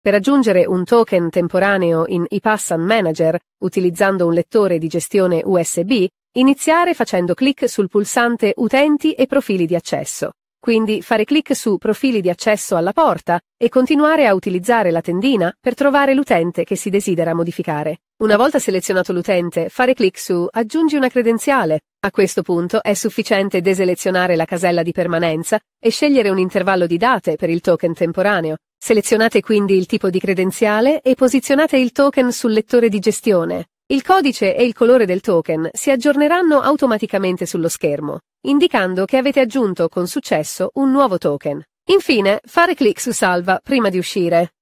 Per aggiungere un token temporaneo in ePassan Manager, utilizzando un lettore di gestione USB, iniziare facendo clic sul pulsante Utenti e profili di accesso. Quindi fare clic su Profili di accesso alla porta e continuare a utilizzare la tendina per trovare l'utente che si desidera modificare. Una volta selezionato l'utente, fare clic su Aggiungi una credenziale. A questo punto è sufficiente deselezionare la casella di permanenza e scegliere un intervallo di date per il token temporaneo, Selezionate quindi il tipo di credenziale e posizionate il token sul lettore di gestione. Il codice e il colore del token si aggiorneranno automaticamente sullo schermo, indicando che avete aggiunto con successo un nuovo token. Infine, fare clic su Salva prima di uscire.